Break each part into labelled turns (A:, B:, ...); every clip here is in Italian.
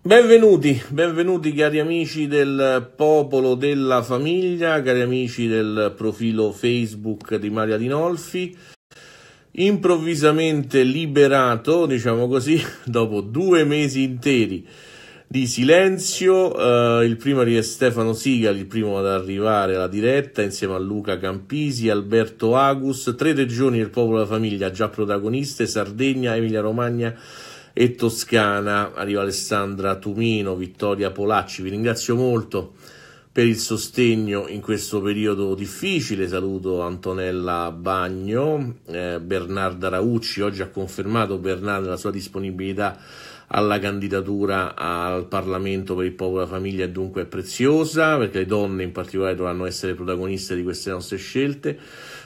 A: Benvenuti, benvenuti cari amici del popolo della famiglia, cari amici del profilo Facebook di Maria Dinolfi. Improvvisamente liberato, diciamo così, dopo due mesi interi di silenzio, eh, il primo è Stefano Sigal, il primo ad arrivare alla diretta, insieme a Luca Campisi, Alberto Agus, tre regioni del popolo della famiglia già protagoniste, Sardegna, Emilia Romagna, e Toscana. Arriva Alessandra Tumino, Vittoria Polacci. Vi ringrazio molto per il sostegno in questo periodo difficile. Saluto Antonella Bagno, eh, Bernarda Raucci. Oggi ha confermato Bernarda la sua disponibilità alla candidatura al Parlamento per il popolo e la famiglia è dunque preziosa perché le donne in particolare dovranno essere protagoniste di queste nostre scelte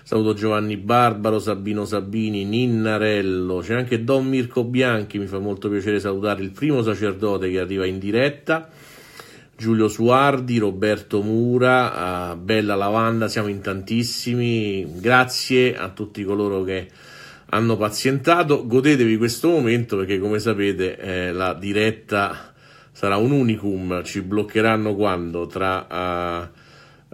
A: saluto Giovanni Barbaro, Sabino Sabini, Ninnarello, c'è anche Don Mirko Bianchi, mi fa molto piacere salutare il primo sacerdote che arriva in diretta. Giulio Suardi, Roberto Mura, Bella Lavanda, siamo in tantissimi. Grazie a tutti coloro che hanno pazientato. Godetevi questo momento perché, come sapete, eh, la diretta sarà un unicum. Ci bloccheranno quando? Tra. Uh,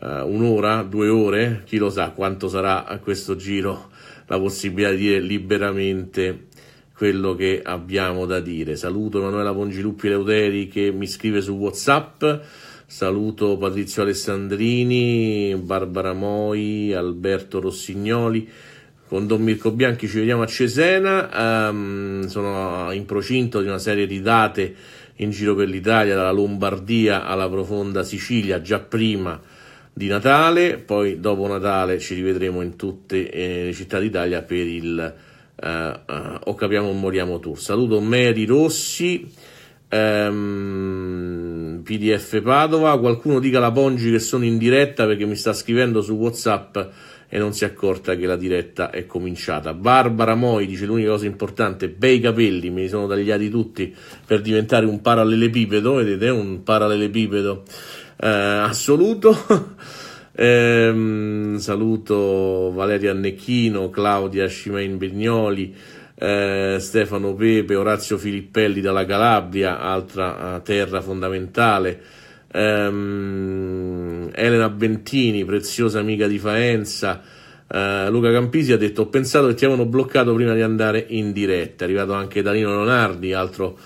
A: uh, un'ora, due ore, chi lo sa quanto sarà a questo giro la possibilità di dire liberamente quello che abbiamo da dire. Saluto Emanuela Pongiluppi Leuteri che mi scrive su WhatsApp. Saluto Patrizio Alessandrini, Barbara Moi, Alberto Rossignoli. Con Don Mirko Bianchi ci vediamo a Cesena. Um, sono in procinto di una serie di date in giro per l'Italia, dalla Lombardia alla profonda Sicilia, già prima di Natale, poi dopo Natale ci rivedremo in tutte eh, le città d'Italia per il eh, eh, O capiamo o moriamo tour. Saluto Mary Rossi, ehm, PDF Padova, qualcuno dica la Pongi che sono in diretta perché mi sta scrivendo su Whatsapp e non si è accorta che la diretta è cominciata. Barbara Moi dice l'unica cosa importante, bei capelli, me li sono tagliati tutti per diventare un parallelepipedo, vedete, un parallelepipedo eh, assoluto. Ehm, saluto Valeria Annecchino, Claudia Scimain Bignoli, eh, Stefano Pepe, Orazio Filippelli dalla Calabria, altra eh, terra fondamentale. Ehm, Elena Bentini, preziosa amica di Faenza. Uh, Luca Campisi ha detto: Ho pensato che ti avevano bloccato prima di andare in diretta. È arrivato anche Danilo Leonardi, altro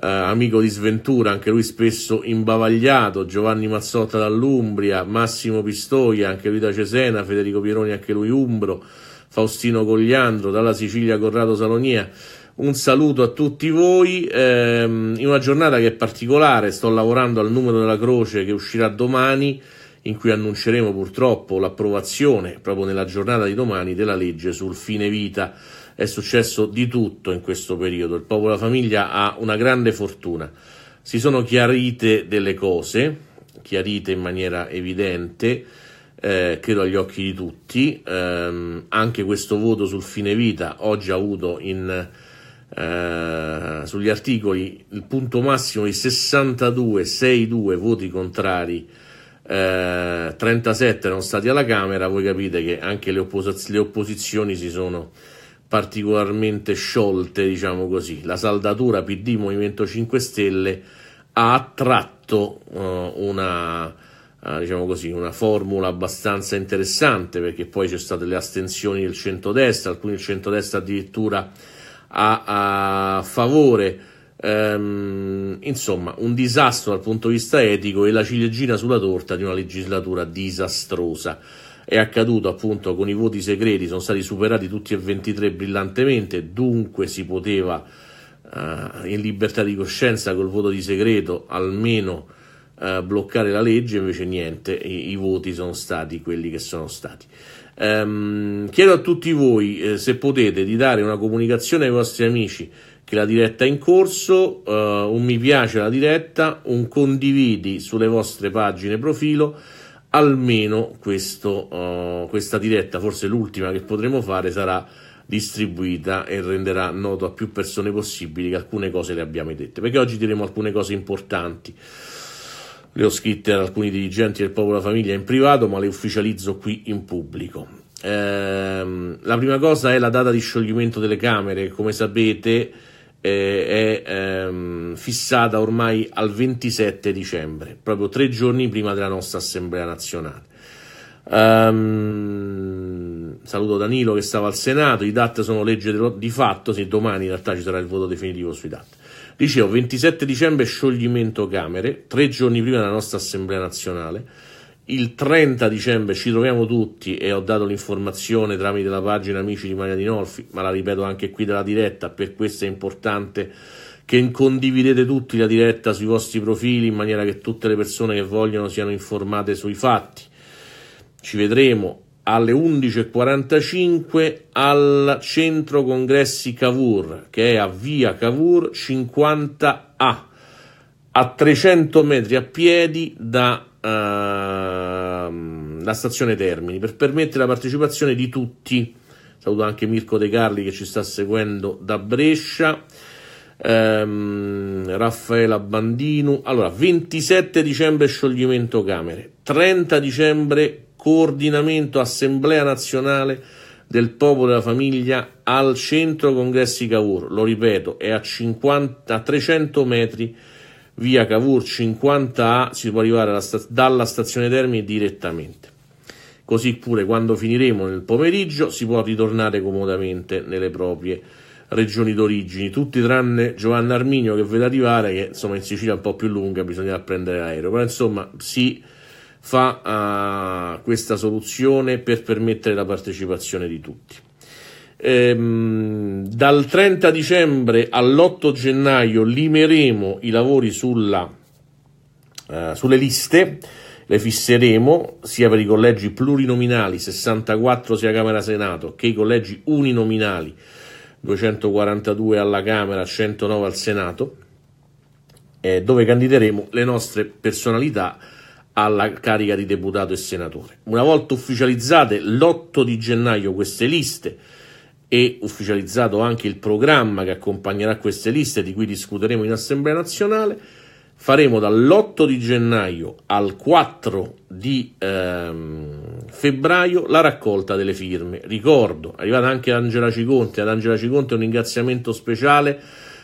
A: eh, amico di sventura, anche lui spesso imbavagliato, Giovanni Mazzotta dall'Umbria, Massimo Pistoia, anche lui da Cesena, Federico Pieroni, anche lui Umbro, Faustino Cogliandro, dalla Sicilia Corrado Salonia. Un saluto a tutti voi ehm, in una giornata che è particolare, sto lavorando al numero della croce che uscirà domani in cui annunceremo purtroppo l'approvazione proprio nella giornata di domani della legge sul fine vita è successo di tutto in questo periodo. Il popolo della famiglia ha una grande fortuna. Si sono chiarite delle cose, chiarite in maniera evidente, eh, credo agli occhi di tutti. Eh, anche questo voto sul fine vita oggi ha avuto in, eh, sugli articoli il punto massimo di 62, 62 voti contrari. 37 eh, erano stati alla Camera, voi capite che anche le, oppos- le opposizioni si sono particolarmente sciolte, diciamo così. La saldatura PD Movimento 5 Stelle ha attratto eh, una, eh, diciamo così, una formula abbastanza interessante perché poi c'è state le astensioni del centrodestra, alcuni del centrodestra addirittura a, a favore. Ehm, insomma, un disastro dal punto di vista etico e la ciliegina sulla torta di una legislatura disastrosa è accaduto appunto con i voti segreti, sono stati superati tutti e 23 brillantemente, dunque si poteva eh, in libertà di coscienza col voto di segreto almeno eh, bloccare la legge, invece niente, i, i, voti sono stati quelli che sono stati. Ehm, chiedo a tutti voi eh, se potete di dare una comunicazione ai vostri amici che la diretta è in corso, eh, un mi piace alla diretta, un condividi sulle vostre pagine profilo almeno questo, uh, questa diretta, forse l'ultima che potremo fare, sarà distribuita e renderà noto a più persone possibili che alcune cose le abbiamo dette, perché oggi diremo alcune cose importanti. Le ho scritte ad alcuni dirigenti del popolo famiglia in privato, ma le ufficializzo qui in pubblico. Ehm, la prima cosa è la data di scioglimento delle Camere. Come sapete, eh, è ehm, fissata ormai al 27 dicembre, proprio tre giorni prima della nostra Assemblea nazionale. Um, saluto Danilo che stava al Senato, i DAT sono legge di fatto, sì, domani in realtà ci sarà il voto definitivo sui DAT. Dicevo, 27 dicembre scioglimento Camere, tre giorni prima della nostra Assemblea nazionale il 30 dicembre ci troviamo tutti e ho dato l'informazione tramite la pagina Amici di Maria di Norfi, ma la ripeto anche qui dalla diretta, per questo è importante che condividete tutti la diretta sui vostri profili in maniera che tutte le persone che vogliono siano informate sui fatti. Ci vedremo alle 11.45 al centro congressi Cavour, che è a via Cavour 50A, a 300 metri a piedi da Ehm, la stazione Termini per permettere la partecipazione di tutti. Saluto anche Mirko De Carli che ci sta seguendo da Brescia. Ehm, Raffaela Bandinu. Allora, 27 dicembre scioglimento Camere, 30 dicembre coordinamento Assemblea Nazionale del Popolo e della Famiglia al Centro Congressi Cavour. Lo ripeto, è a, 50, a 300 metri via Cavour 50A si può arrivare sta- dalla stazione Termini direttamente. Così pure quando finiremo nel pomeriggio si può ritornare comodamente nelle proprie regioni d'origine, tutti tranne Giovanna Arminio che vede arrivare, che insomma in Sicilia è un po' più lunga, bisognerà prendere l'aereo, però insomma si fa uh, questa soluzione per permettere la partecipazione di tutti. Ehm, dal 30 dicembre all'8 gennaio limeremo i lavori sulla, eh, sulle liste, le fisseremo sia per i collegi plurinominali 64 sia Camera Senato che i collegi uninominali 242 alla Camera, 109 al Senato, eh, dove candideremo le nostre personalità alla carica di deputato e senatore. Una volta ufficializzate l'8 di gennaio queste liste, e ufficializzato anche il programma che accompagnerà queste liste di cui discuteremo in Assemblea nazionale, faremo dall'8 di gennaio al 4 di ehm, febbraio la raccolta delle firme. Ricordo, è arrivata anche Angela Ciconte, ad Angela Ciconte un ringraziamento speciale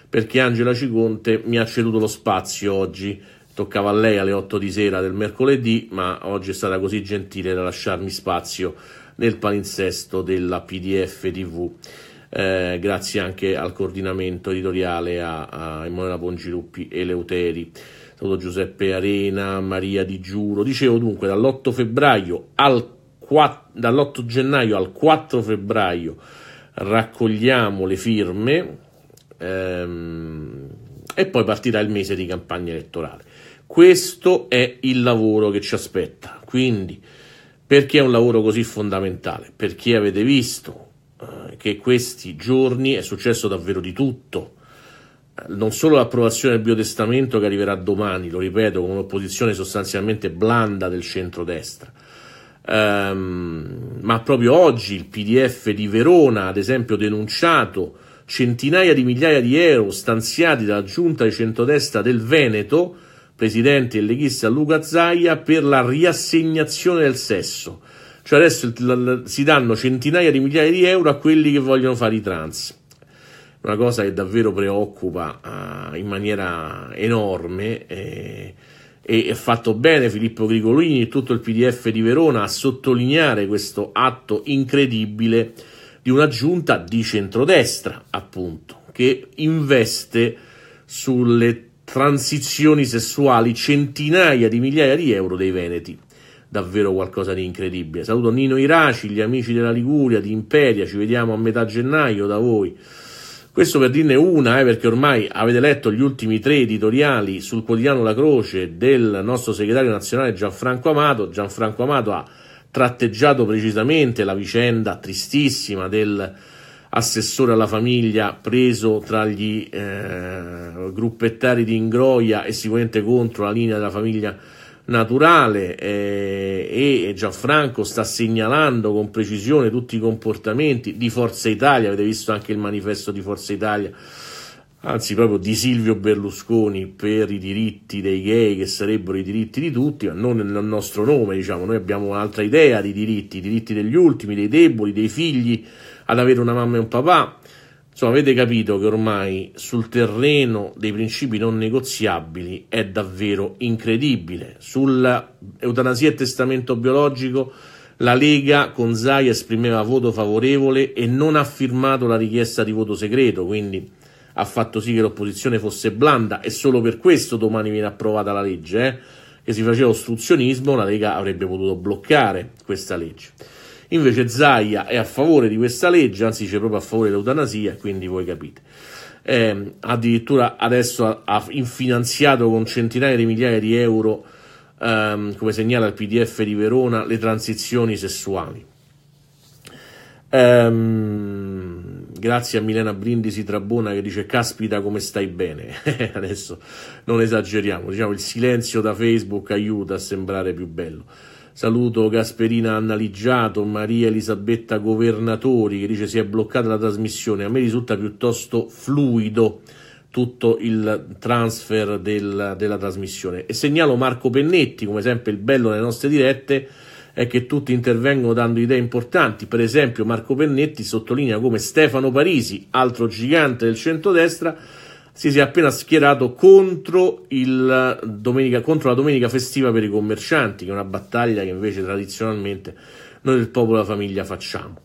A: perché Angela Ciconte mi ha ceduto lo spazio oggi. Toccava a lei alle 8 di sera del mercoledì, ma oggi è stata così gentile da lasciarmi spazio nel palinsesto della PDF TV. Eh, grazie anche al coordinamento editoriale a, a Emanuela Bongiruppi e Leuteri. Saluto Giuseppe Arena, Maria Di Giuro. Dicevo dunque, dall'8 febbraio al 4, dall'8 gennaio al 4 febbraio raccogliamo le firme ehm, e poi partirà il mese di campagna elettorale. Questo è il lavoro che ci aspetta. Quindi perché è un lavoro così fondamentale? Perché avete visto eh, che questi giorni è successo davvero di tutto. Eh, non solo l'approvazione del biotestamento che arriverà domani, lo ripeto, con un'opposizione sostanzialmente blanda del centrodestra, ehm, ma proprio oggi il PDF di Verona, ad esempio, ha denunciato centinaia di migliaia di euro stanziati dalla giunta di centrodestra del Veneto presidente e leghista Luca Zaia, per la riassegnazione del sesso. Cioè adesso si danno centinaia di migliaia di euro a quelli che vogliono fare i trans. Una cosa che davvero preoccupa uh, in maniera enorme. Eh, e è fatto bene Filippo Grigolini e tutto il PDF di Verona a sottolineare questo atto incredibile di una giunta di centrodestra, appunto, che investe sulle transizioni sessuali centinaia di migliaia di euro dei Veneti. Davvero qualcosa di incredibile. Saluto Nino Iraci, gli amici della Liguria, di Imperia, ci vediamo a metà gennaio da voi. Questo per dirne una, eh, perché ormai avete letto gli ultimi tre editoriali sul quotidiano La Croce del nostro segretario nazionale Gianfranco Amato. Gianfranco Amato ha tratteggiato precisamente la vicenda tristissima del assessore alla famiglia preso tra gli eh, gruppettari di Ingroia e sicuramente contro la linea della famiglia naturale eh, e Gianfranco sta segnalando con precisione tutti i comportamenti di Forza Italia, avete visto anche il manifesto di Forza Italia anzi proprio di Silvio Berlusconi per i diritti dei gay che sarebbero i diritti di tutti, ma non nel nostro nome, diciamo, noi abbiamo un'altra idea di diritti, i diritti degli ultimi, dei deboli, dei figli ad avere una mamma e un papà. Insomma, avete capito che ormai sul terreno dei principi non negoziabili è davvero incredibile. Sull'eutanasia e testamento biologico la Lega con Zai esprimeva voto favorevole e non ha firmato la richiesta di voto segreto, quindi ha fatto sì che l'opposizione fosse blanda e solo per questo domani viene approvata la legge, eh? che si faceva ostruzionismo, la Lega avrebbe potuto bloccare questa legge. Invece Zaia è a favore di questa legge, anzi dice proprio a favore dell'eutanasia, quindi voi capite. Eh, addirittura adesso ha, ha finanziato con centinaia di migliaia di euro, ehm, come segnala il PDF di Verona, le transizioni sessuali. Um, grazie a Milena Brindisi Trabona che dice caspita come stai bene. Adesso non esageriamo, diciamo il silenzio da Facebook aiuta a sembrare più bello. Saluto Gasperina Annaligiato, Maria Elisabetta Governatori che dice si è bloccata la trasmissione. A me risulta piuttosto fluido tutto il transfer del, della trasmissione. E segnalo Marco Pennetti, come sempre il bello delle nostre dirette è che tutti intervengono dando idee importanti. Per esempio, Marco Pennetti sottolinea come Stefano Parisi, altro gigante del centrodestra, destra si sia appena schierato contro, domenica, contro la domenica festiva per i commercianti, che è una battaglia che invece tradizionalmente noi del popolo e della famiglia facciamo.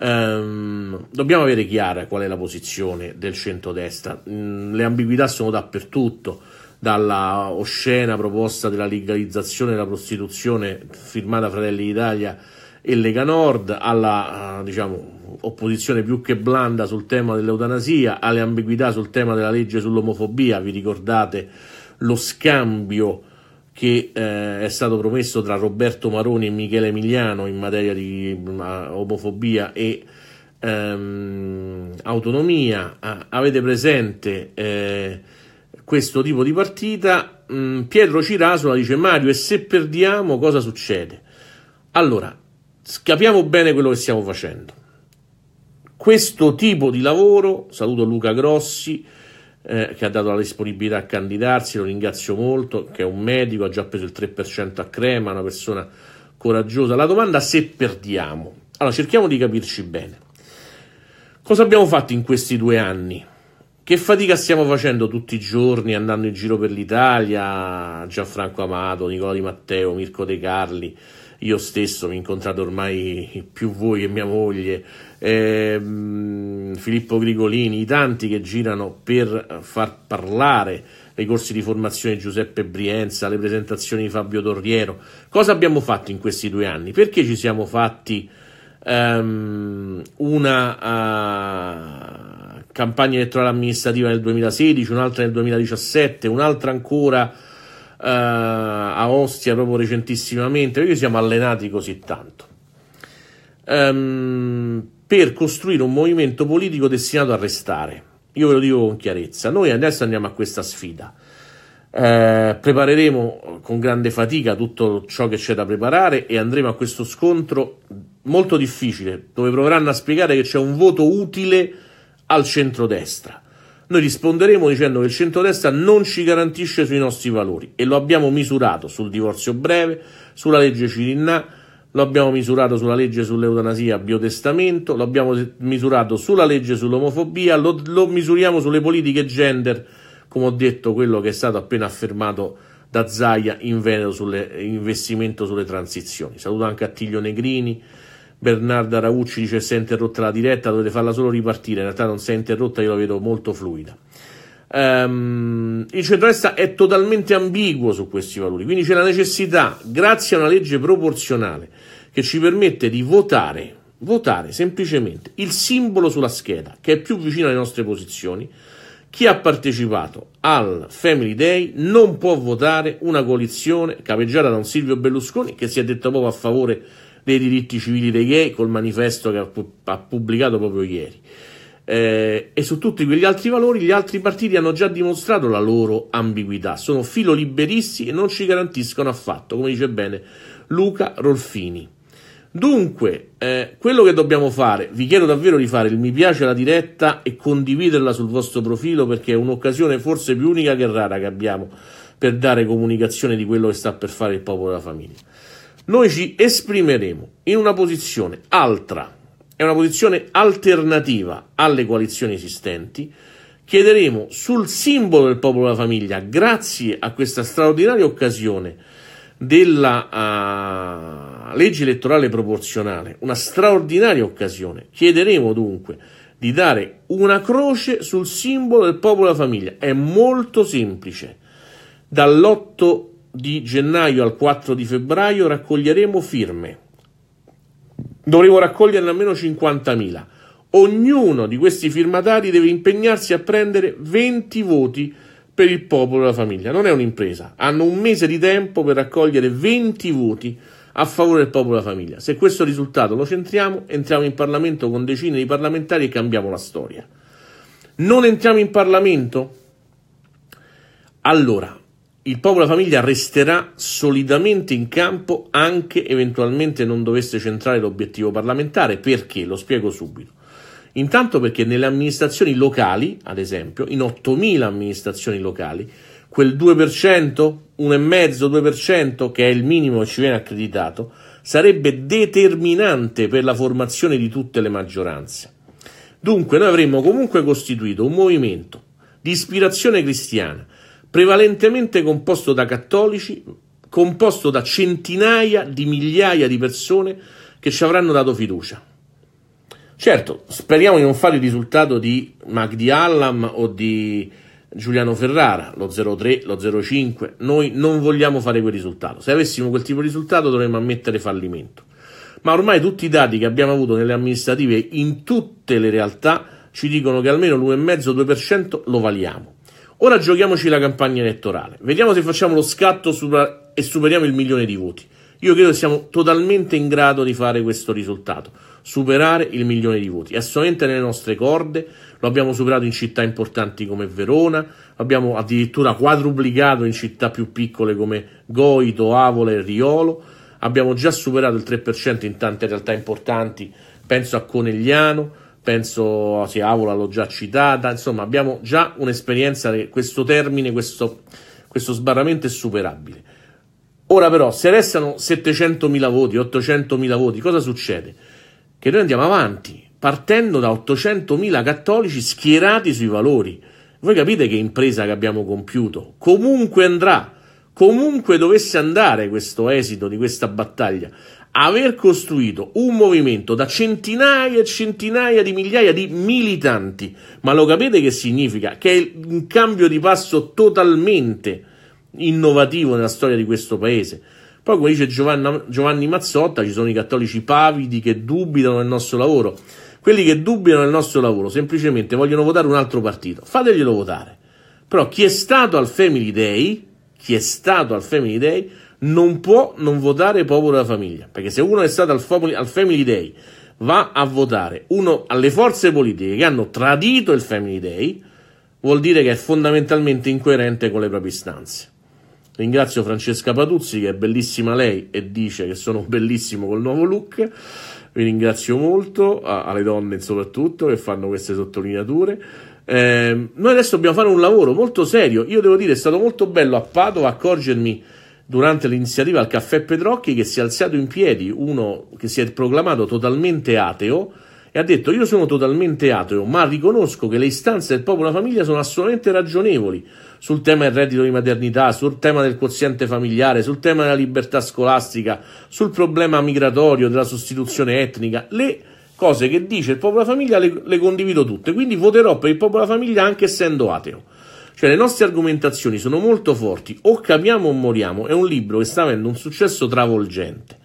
A: Um, dobbiamo avere chiara qual è la posizione del centrodestra. Mm, le ambiguità sono dappertutto, dalla oscena proposta della legalizzazione della prostituzione firmata Fratelli d'Italia e Lega Nord alla eh, diciamo, opposizione più che blanda sul tema dell'eutanasia, alle ambiguità sul tema della legge sull'omofobia, vi ricordate lo scambio che eh, è stato promesso tra Roberto Maroni e Michele Emiliano in materia di omofobia e ehm, autonomia. Ah, avete presente eh, questo tipo di partita? Mm, Pietro Cirasola dice Mario, e se perdiamo cosa succede? Allora, capiamo bene quello che stiamo facendo. Questo tipo di lavoro, saluto Luca Grossi, eh, che ha dato la disponibilità a candidarsi, lo ringrazio molto, che è un medico, ha già preso il 3% a crema, una persona coraggiosa. La domanda è se perdiamo. Allora, cerchiamo di capirci bene. Cosa abbiamo fatto in questi due anni? Che fatica stiamo facendo tutti i giorni andando in giro per l'Italia? Gianfranco Amato, Nicola Di Matteo, Mirko De Carli, io stesso mi incontrate ormai più voi che mia moglie ehm, Filippo Grigolini, i tanti che girano per far parlare dei corsi di formazione di Giuseppe Brienza, le presentazioni di Fabio Torriero. Cosa abbiamo fatto in questi due anni? Perché ci siamo fatti um, una uh, campagna elettorale amministrativa nel 2016, un'altra nel 2017, un'altra ancora uh, a Ostia proprio recentissimamente? Perché ci siamo allenati così tanto? Um, per costruire un movimento politico destinato a restare. Io ve lo dico con chiarezza, noi adesso andiamo a questa sfida. Eh, prepareremo con grande fatica tutto ciò che c'è da preparare e andremo a questo scontro molto difficile, dove proveranno a spiegare che c'è un voto utile al centrodestra. Noi risponderemo dicendo che il centrodestra non ci garantisce sui nostri valori e lo abbiamo misurato sul divorzio breve, sulla legge Cirinna, lo abbiamo misurato sulla legge sull'eutanasia biotestamento, lo abbiamo misurato sulla legge sull'omofobia, lo, lo, misuriamo sulle politiche gender, come ho detto quello che è stato appena affermato da Zaia in Veneto sull'investimento sulle transizioni. Saluto anche a Tiglio Negrini, Bernarda Raucci dice si è interrotta la diretta, dovete farla solo ripartire, in realtà non si è interrotta, io la vedo molto fluida. Um, il centrodestra è totalmente ambiguo su questi valori, quindi c'è la necessità, grazie a una legge proporzionale che ci permette di votare, votare semplicemente il simbolo sulla scheda che è più vicino alle nostre posizioni. Chi ha partecipato al Family Day non può votare una coalizione capeggiata da un Silvio Berlusconi che si è detto proprio a favore dei diritti civili dei gay col manifesto che ha pubblicato proprio ieri eh, e su tutti quegli altri valori gli altri partiti hanno già dimostrato la loro ambiguità, sono filoliberisti e non ci garantiscono affatto, come dice bene Luca Rolfini. Dunque, eh, quello che dobbiamo fare, vi chiedo davvero di fare il mi piace alla diretta e condividerla sul vostro profilo perché è un'occasione forse più unica che rara che abbiamo per dare comunicazione di quello che sta per fare il popolo e la famiglia. Noi ci esprimeremo in una posizione altra è una posizione alternativa alle coalizioni esistenti. Chiederemo sul simbolo del popolo della famiglia, grazie a questa straordinaria occasione della uh, legge elettorale proporzionale, una straordinaria occasione, chiederemo dunque di dare una croce sul simbolo del popolo della famiglia. È molto semplice. Dall'8 di gennaio al 4 di febbraio raccoglieremo firme. Dovevo raccoglierne almeno 50.000. Ognuno di questi firmatari deve impegnarsi a prendere 20 voti per il popolo e la famiglia. Non è un'impresa. Hanno un mese di tempo per raccogliere 20 voti a favore del popolo e della famiglia. Se questo risultato lo centriamo, entriamo in Parlamento con decine di parlamentari e cambiamo la storia. Non entriamo in Parlamento? Allora, il Popolo Famiglia resterà solidamente in campo anche eventualmente non dovesse centrare l'obiettivo parlamentare. Perché? Lo spiego subito. Intanto perché nelle amministrazioni locali, ad esempio, in 8.000 amministrazioni locali, quel 2%, 1,5-2% che è il minimo che ci viene accreditato, sarebbe determinante per la formazione di tutte le maggioranze. Dunque noi avremmo comunque costituito un movimento di ispirazione cristiana, prevalentemente composto da cattolici, composto da centinaia di migliaia di persone che ci avranno dato fiducia. Certo, speriamo di non fare il risultato di Magdi Allam o di Giuliano Ferrara, lo 03, lo 05. Noi non vogliamo fare quel risultato. Se avessimo quel tipo di risultato dovremmo ammettere fallimento. Ma ormai tutti i dati che abbiamo avuto nelle amministrative in tutte le realtà ci dicono che almeno l'1,5-2% lo valiamo. Ora giochiamoci la campagna elettorale. Vediamo se facciamo lo scatto super- e superiamo il milione di voti. Io credo che siamo totalmente in grado di fare questo risultato, superare il milione di voti. È assolutamente nelle nostre corde, lo abbiamo superato in città importanti come Verona, abbiamo addirittura quadruplicato in città più piccole come Goito, Avole e Riolo, abbiamo già superato il 3% in tante realtà importanti, penso a Conegliano, penso sì, Avola l'ho già citata, insomma abbiamo già un'esperienza che questo termine, questo, questo sbarramento è superabile. Ora però, se restano 700.000 voti, 800.000 voti, cosa succede? Che noi andiamo avanti, partendo da 800.000 cattolici schierati sui valori. Voi capite che impresa che abbiamo compiuto? Comunque andrà, comunque dovesse andare questo esito di questa battaglia, aver costruito un movimento da centinaia e centinaia di migliaia di militanti, ma lo capite che significa? Che è un cambio di passo totalmente innovativo nella storia di questo paese. Poi, come dice Giovanna, Giovanni Mazzotta, ci sono i cattolici pavidi che dubitano del nostro lavoro. Quelli che dubitano del nostro lavoro semplicemente vogliono votare un altro partito. Fateglielo votare. Però chi è stato al Family Day, chi è stato al Family Day, non può non votare Popolo della Famiglia, perché se uno è stato al Family, al family Day va a votare uno alle forze politiche che hanno tradito il Family Day, vuol dire che è fondamentalmente incoerente con le proprie istanze. Ringrazio Francesca Patuzzi che è bellissima lei e dice che sono bellissimo col nuovo look. Vi ringrazio molto, a, alle donne soprattutto che fanno queste sottolineature. Eh, noi adesso dobbiamo fare un lavoro molto serio. Io devo dire, è stato molto bello a Padova accorgermi durante l'iniziativa al Caffè Pedrocchi che si è alzato in piedi uno che si è proclamato totalmente ateo e ha detto io sono totalmente ateo ma riconosco che le istanze del popolo e della famiglia sono assolutamente ragionevoli sul tema del reddito di maternità, sul tema del quoziente familiare, sul tema della libertà scolastica, sul problema migratorio, della sostituzione etnica, le cose che dice il popolo e la famiglia le, le condivido tutte, quindi voterò per il popolo e la famiglia anche essendo ateo. Cioè le nostre argomentazioni sono molto forti, o capiamo o moriamo, è un libro che sta avendo un successo travolgente.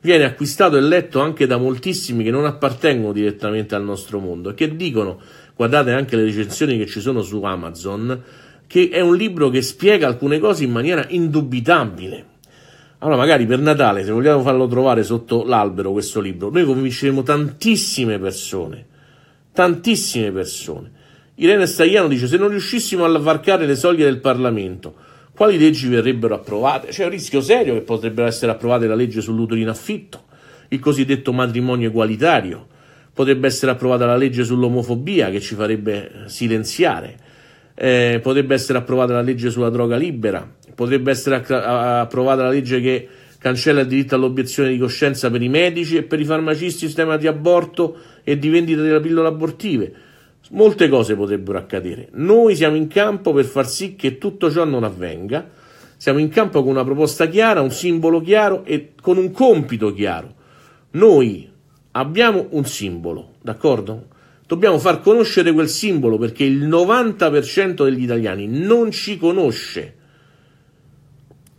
A: Viene acquistato e letto anche da moltissimi che non appartengono direttamente al nostro mondo e che dicono, guardate anche le recensioni che ci sono su Amazon, che è un libro che spiega alcune cose in maniera indubitabile. Allora, magari per Natale, se vogliamo farlo trovare sotto l'albero questo libro, noi convinceremo tantissime persone, tantissime persone. Irene Stagliano dice: Se non riuscissimo a varcare le soglie del Parlamento, quali leggi verrebbero approvate? C'è un rischio serio che potrebbero essere approvate la legge sull'utero in affitto, il cosiddetto matrimonio egualitario, potrebbe essere approvata la legge sull'omofobia che ci farebbe silenziare. Eh, potrebbe essere approvata la legge sulla droga libera, potrebbe essere approvata la legge che cancella il diritto all'obiezione di coscienza per i medici e per i farmacisti in tema di aborto e di vendita della pillola abortive. Molte cose potrebbero accadere. Noi siamo in campo per far sì che tutto ciò non avvenga. Siamo in campo con una proposta chiara, un simbolo chiaro e con un compito chiaro. Noi abbiamo un simbolo, d'accordo? Dobbiamo far conoscere quel simbolo perché il 90% degli italiani non ci conosce.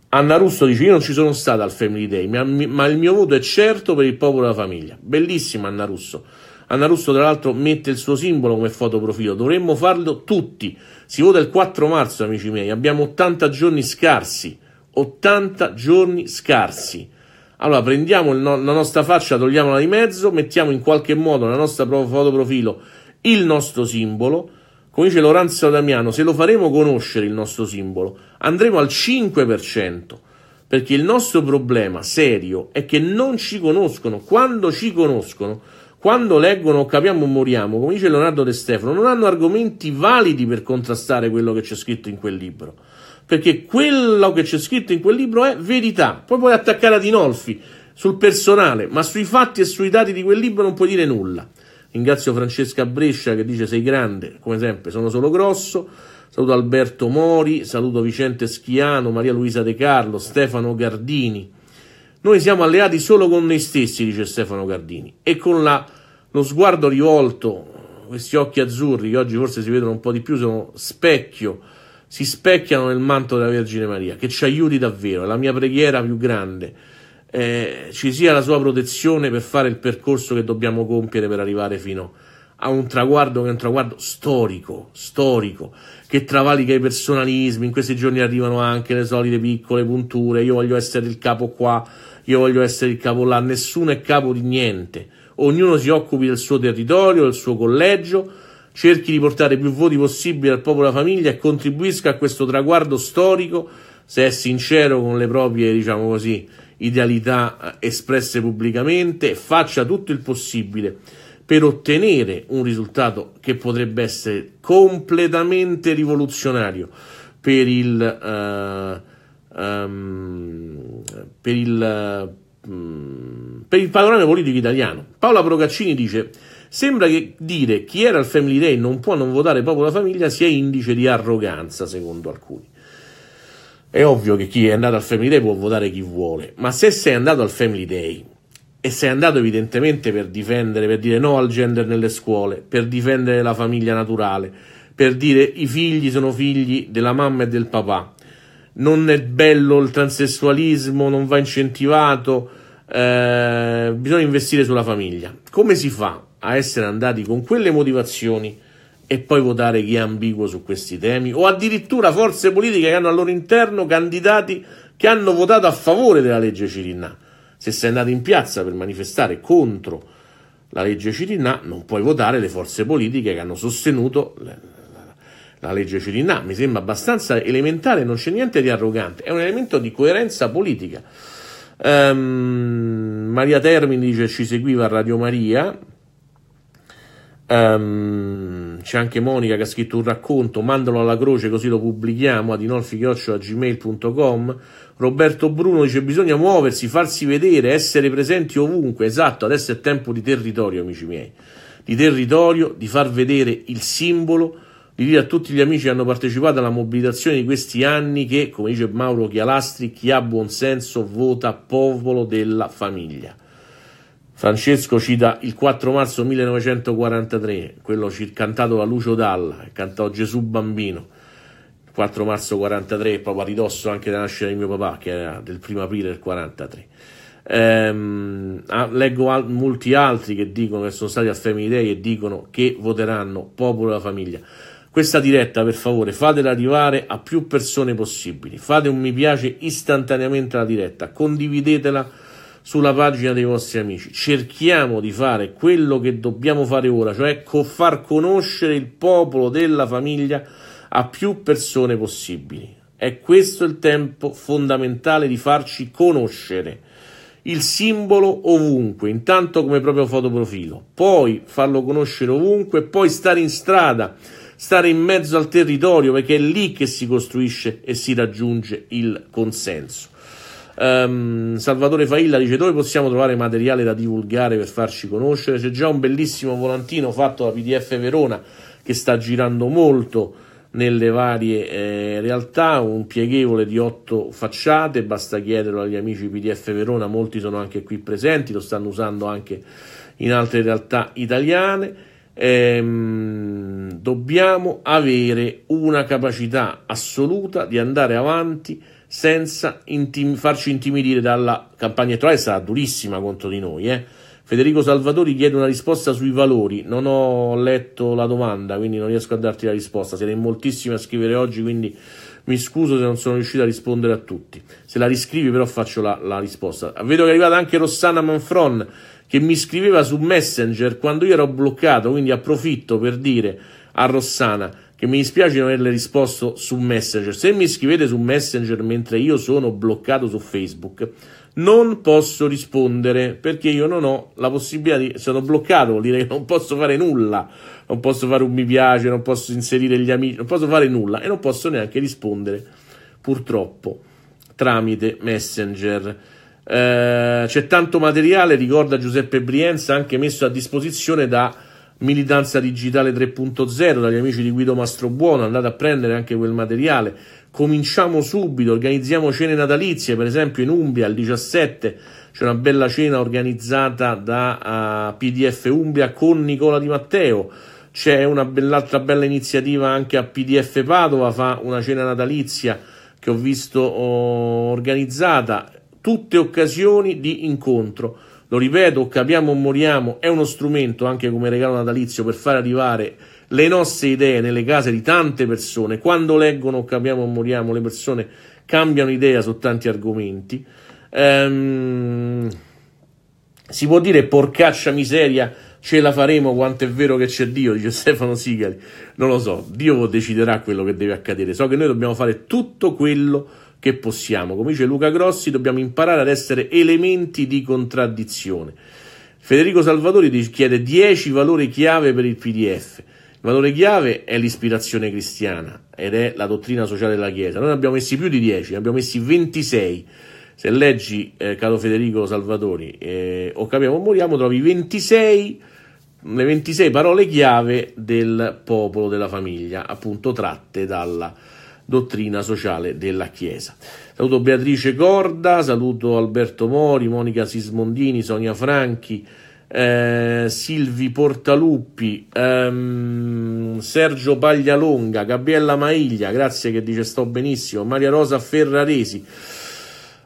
A: Anna Russo dice: Io non ci sono stata al Family Day, ma il mio voto è certo per il popolo e la famiglia. Bellissima Anna Russo. Anna Russo, tra l'altro, mette il suo simbolo come fotoprofilo. Dovremmo farlo tutti. Si vota il 4 marzo, amici miei. Abbiamo 80 giorni scarsi. 80 giorni scarsi. Allora prendiamo no- la nostra faccia, togliamola di mezzo, mettiamo in qualche modo nella nostra pro- fotoprofilo il nostro simbolo. Come dice Lorenzo Damiano, se lo faremo conoscere il nostro simbolo, andremo al 5%. Perché il nostro problema serio è che non ci conoscono. Quando ci conoscono, quando leggono capiamo o moriamo, come dice Leonardo De Stefano, non hanno argomenti validi per contrastare quello che c'è scritto in quel libro. Perché quello che c'è scritto in quel libro è verità. Poi puoi attaccare Adinolfi sul personale, ma sui fatti e sui dati di quel libro non puoi dire nulla. Ringrazio Francesca Brescia che dice sei grande, come sempre, sono solo grosso. Saluto Alberto Mori, saluto Vicente Schiano, Maria Luisa De Carlo, Stefano Gardini. Noi siamo alleati solo con noi stessi, dice Stefano Gardini, e con la, lo sguardo rivolto, questi occhi azzurri che oggi forse si vedono un po' di più, sono specchio, si specchiano nel manto della Vergine Maria, che ci aiuti davvero, è la mia preghiera più grande, eh, ci sia la sua protezione per fare il percorso che dobbiamo compiere per arrivare fino a un traguardo che è un traguardo storico, storico, che travalica i personalismi, in questi giorni arrivano anche le solite piccole punture, io voglio essere il capo qua, io voglio essere il capo là, nessuno è capo di niente. Ognuno si occupi del suo territorio, del suo collegio, cerchi di portare più voti possibili al popolo e alla famiglia e contribuisca a questo traguardo storico se è sincero con le proprie, diciamo così, idealità eh, espresse pubblicamente, faccia tutto il possibile per ottenere un risultato che potrebbe essere completamente rivoluzionario per il, eh, um, per, il, um, per il panorama politico italiano. Paola Procaccini dice Sembra che dire chi era il Family Day non può non votare proprio la famiglia sia indice di arroganza, secondo alcuni. È ovvio che chi è andato al Family Day può votare chi vuole, ma se sei andato al Family Day e sei andato evidentemente per difendere, per dire no al gender nelle scuole, per difendere la famiglia naturale, per dire i figli sono figli della mamma e del papà, non è bello il transessualismo, non va incentivato, eh, bisogna investire sulla famiglia. Come si fa a essere andati con quelle motivazioni e poi votare chi è ambiguo su questi temi o addirittura forze politiche che hanno al loro interno candidati che hanno votato a favore della legge Cirinna? Se sei andato in piazza per manifestare contro la legge Cirinna, non puoi votare le forze politiche che hanno sostenuto la legge Cirinà, mi sembra abbastanza elementare, non c'è niente di arrogante, è un elemento di coerenza politica. Um, Maria Termini dice ci seguiva a Radio Maria, Um, c'è anche Monica che ha scritto un racconto, mandalo alla croce così lo pubblichiamo ad Roberto Bruno dice bisogna muoversi, farsi vedere, essere presenti ovunque, esatto, adesso è tempo di territorio amici miei, di territorio, di far vedere il simbolo di dire a tutti gli amici che hanno partecipato alla mobilitazione di questi anni che, come dice Mauro Chialastri, chi ha buon senso vota popolo della famiglia. Francesco cita il 4 marzo 1943, quello cantato da Lucio Dalla, che cantò Gesù Bambino. 4 marzo 1943, proprio a ridosso anche della nascita di mio papà, che era del 1 aprile del 1943. Ehm, leggo al- molti altri che dicono che sono stati a Family Day e dicono che voteranno popolo della famiglia. Questa diretta, per favore, fatela arrivare a più persone possibili. Fate un mi piace istantaneamente alla diretta, condividetela sulla pagina dei vostri amici. Cerchiamo di fare quello che dobbiamo fare ora, cioè far conoscere il popolo della famiglia a più persone possibili. È questo il tempo fondamentale di farci conoscere il simbolo ovunque, intanto come proprio fotoprofilo, poi farlo conoscere ovunque, poi stare in strada stare in mezzo al territorio perché è lì che si costruisce e si raggiunge il consenso. Um, Salvatore Failla dice dove possiamo trovare materiale da divulgare per farci conoscere? C'è già un bellissimo volantino fatto da PDF Verona che sta girando molto nelle varie eh, realtà, un pieghevole di otto facciate, basta chiederlo agli amici PDF Verona, molti sono anche qui presenti, lo stanno usando anche in altre realtà italiane ehm, dobbiamo avere una capacità assoluta di andare avanti senza intim- farci intimidire dalla campagna elettorale, sarà durissima contro di noi. Eh? Federico Salvatori chiede una risposta sui valori, non ho letto la domanda, quindi non riesco a darti la risposta, siete in moltissimi a scrivere oggi, quindi mi scuso se non sono riuscito a rispondere a tutti. Se la riscrivi però faccio la, la risposta. Vedo che è arrivata anche Rossana Manfron, che mi scriveva su Messenger quando io ero bloccato, quindi approfitto per dire a Rossana che mi dispiace non averle risposto su Messenger. Se mi scrivete su Messenger mentre io sono bloccato su Facebook, non posso rispondere perché io non ho la possibilità di sono bloccato, vuol dire che non posso fare nulla, non posso fare un mi piace, non posso inserire gli amici, non posso fare nulla e non posso neanche rispondere purtroppo tramite Messenger. Eh, c'è tanto materiale, ricorda Giuseppe Brienza, anche messo a disposizione da Militanza Digitale 3.0, dagli amici di Guido Mastrobuono, andate a prendere anche quel materiale. Cominciamo subito, organizziamo cene natalizie, per esempio in Umbria al 17 c'è una bella cena organizzata da uh, eh, PDF Umbria con Nicola Di Matteo. C'è una bell'altra bella iniziativa anche a PDF Padova, fa una cena natalizia che ho visto oh, organizzata tutte occasioni di incontro. Lo ripeto, capiamo o moriamo è uno strumento anche come regalo natalizio per far arrivare le nostre idee nelle case di tante persone. Quando leggono capiamo o moriamo, le persone cambiano idea su tanti argomenti. Ehm, si può dire porcaccia miseria, ce la faremo quanto è vero che c'è Dio, dice Stefano Sigali. Non lo so, Dio deciderà quello che deve accadere. So che noi dobbiamo fare tutto quello che che possiamo. Come dice Luca Grossi, dobbiamo imparare ad essere elementi di contraddizione. Federico Salvatori chiede 10 valori chiave per il PDF. Il valore chiave è l'ispirazione cristiana ed è la dottrina sociale della Chiesa. Noi ne abbiamo messi più di 10, ne abbiamo messi 26. Se leggi, eh, caro Federico Salvatori, eh, o capiamo o moriamo, trovi 26 le 26 parole chiave del popolo della famiglia, appunto tratte dalla dottrina sociale della Chiesa. Saluto Beatrice Corda, saluto Alberto Mori, Monica Sismondini, Sonia Franchi, eh, Silvi Portaluppi, ehm, Sergio Paglialonga, Gabriella Maiglia, grazie che dice sto benissimo, Maria Rosa Ferraresi.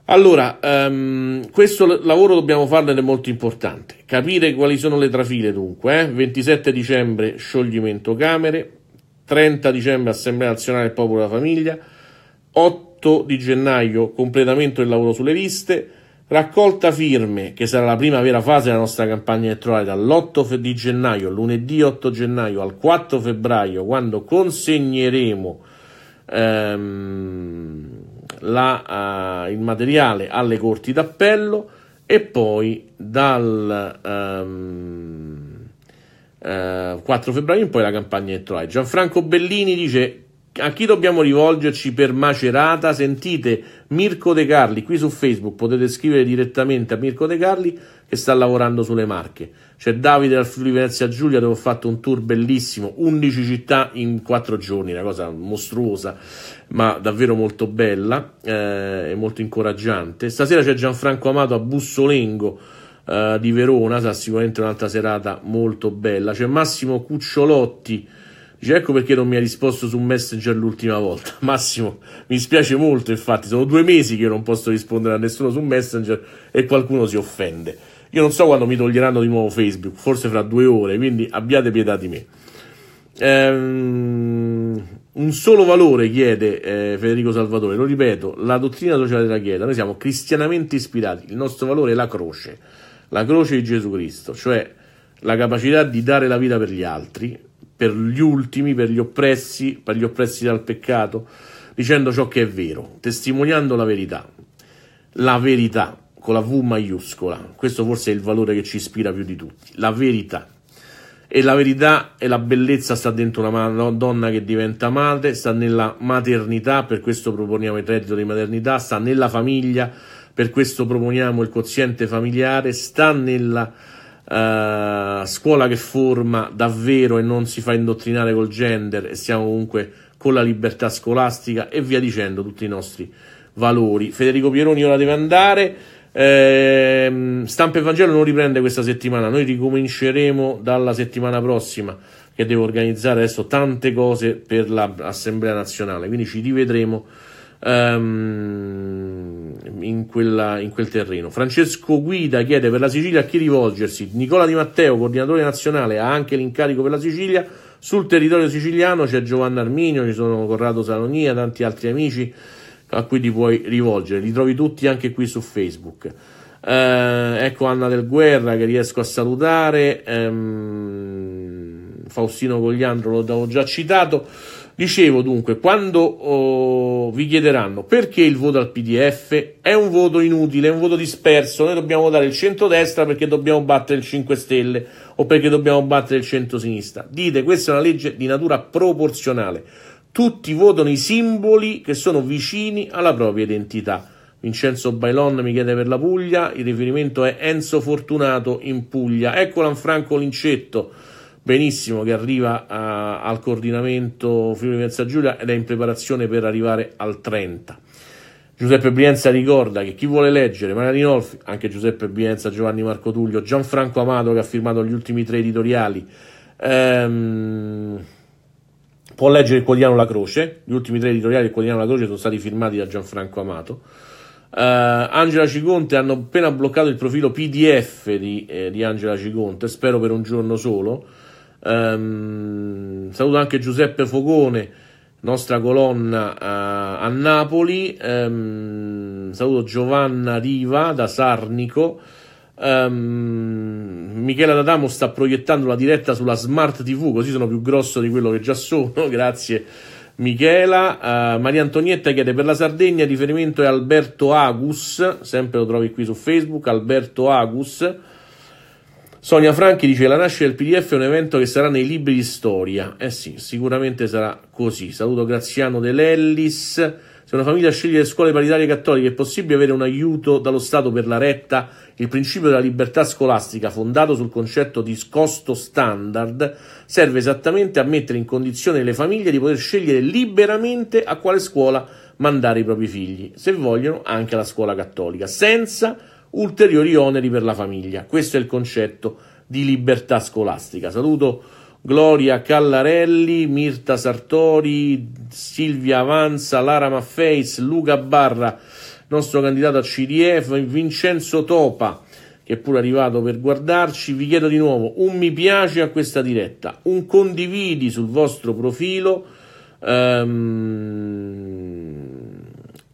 A: Allora, ehm, questo lavoro dobbiamo farlo ed è molto importante. Capire quali sono le trafile dunque. Eh? 27 dicembre scioglimento Camere, 30 dicembre Assemblea Nazionale del Popolo della Famiglia, 8 di gennaio completamento del lavoro sulle liste, raccolta firme che sarà la prima vera fase della nostra campagna elettorale dall'8 di gennaio, lunedì 8 gennaio al 4 febbraio quando consegneremo ehm, la, uh, il materiale alle corti d'appello e poi dal... Um, 4 eh, febbraio in poi la campagna elettorale. Gianfranco Bellini dice a chi dobbiamo rivolgerci per Macerata? Sentite Mirko De Carli qui su Facebook, potete scrivere direttamente a Mirko De Carli che sta lavorando sulle marche. C'è Davide dal Friuli Venezia Giulia dove ho fatto un tour bellissimo, 11 città in 4 giorni, una cosa mostruosa ma davvero molto bella eh, e molto incoraggiante. Stasera c'è Gianfranco Amato a Bussolengo uh, di Verona, sarà sicuramente un'altra serata molto bella. C'è Massimo Cucciolotti, dice ecco perché non mi ha risposto su Messenger l'ultima volta. Massimo, mi spiace molto, infatti sono due mesi che io non posso rispondere a nessuno su Messenger e qualcuno si offende. Io non so quando mi toglieranno di nuovo Facebook, forse fra due ore, quindi abbiate pietà di me. Ehm, un solo valore chiede eh, Federico Salvatore, lo ripeto, la dottrina sociale della Chiesa, noi siamo cristianamente ispirati, il nostro valore è la croce la croce di Gesù Cristo, cioè la capacità di dare la vita per gli altri, per gli ultimi, per gli oppressi, per gli oppressi dal peccato, dicendo ciò che è vero, testimoniando la verità. La verità con la V maiuscola, questo forse è il valore che ci ispira più di tutti, la verità. E la verità e la bellezza sta dentro una donna che diventa madre, sta nella maternità, per questo proponiamo il reddito di maternità, sta nella famiglia, per questo proponiamo il quoziente familiare, sta nella uh, scuola che forma davvero e non si fa indottrinare col gender e siamo comunque con la libertà scolastica e via dicendo tutti i nostri valori. Federico Pieroni ora deve andare. Eh, Stampa e Vangelo non riprende questa settimana, noi ricominceremo dalla settimana prossima che devo organizzare adesso tante cose per l'Assemblea nazionale, quindi ci rivedremo. Ehm, in, quella, in quel terreno. Francesco Guida chiede per la Sicilia a chi rivolgersi. Nicola Di Matteo, coordinatore nazionale, ha anche l'incarico per la Sicilia. Sul territorio siciliano c'è Giovanna Arminio, ci sono Corrado Salonia, tanti altri amici a cui ti puoi rivolgere. Li trovi tutti anche qui su Facebook. Eh, ecco Anna del Guerra che riesco a salutare. Ehm, Faustino Cogliandro l'ho già citato. Dicevo dunque, quando oh, vi chiederanno perché il voto al PDF è un voto inutile, è un voto disperso, noi dobbiamo votare il centrodestra perché dobbiamo battere il 5 Stelle o perché dobbiamo battere il centrosinistra. Dite, questa è una legge di natura proporzionale. Tutti votano i simboli che sono vicini alla propria identità. Vincenzo Bailon mi chiede per la Puglia, il riferimento è Enzo Fortunato in Puglia. Ecco Lanfranco Lincetto benissimo che arriva a, eh, al coordinamento Friuli Venezia Giulia ed è in preparazione per arrivare al 30. Giuseppe Bienza ricorda che chi vuole leggere Maria Dinolfi, anche Giuseppe Bienza, Giovanni Marco Tullio, Gianfranco Amato che ha firmato gli ultimi tre editoriali, ehm, può leggere il quotidiano La Croce, gli ultimi tre editoriali del quotidiano La Croce sono stati firmati da Gianfranco Amato. Eh, Angela Ciconte hanno appena bloccato il profilo PDF di, eh, di Angela Ciconte, spero per un giorno solo Um, saluto anche Giuseppe Fogone, nostra colonna uh, a Napoli. Um, saluto Giovanna Riva da Sarnico. Um, Michela D'Adamo sta proiettando la diretta sulla Smart TV, così sono più grosso di quello che già sono. Grazie. Michela, uh, Maria Antonietta chiede per la Sardegna riferimento è Alberto Agus, sempre lo trovi qui su Facebook, Alberto Agus, Sonia Franchi dice la nascita del PDF è un evento che sarà nei libri di storia. Eh sì, sicuramente sarà così. Saluto Graziano De Lellis. Se una famiglia sceglie le scuole paritarie cattoliche è possibile avere un aiuto dallo Stato per la retta? Il principio della libertà scolastica, fondato sul concetto di costo standard, serve esattamente a mettere in condizione le famiglie di poter scegliere liberamente a quale scuola mandare i propri figli, se vogliono anche alla scuola cattolica, senza ulteriori oneri per la famiglia. Questo è il concetto di libertà scolastica. Saluto Gloria Callarelli, Mirta Sartori, Silvia Avanza, Lara Maffeis, Luca Barra, nostro candidato a CDF, Vincenzo Topa, che è pure arrivato per guardarci. Vi chiedo di nuovo un mi piace a questa diretta, un condividi sul vostro profilo. Um,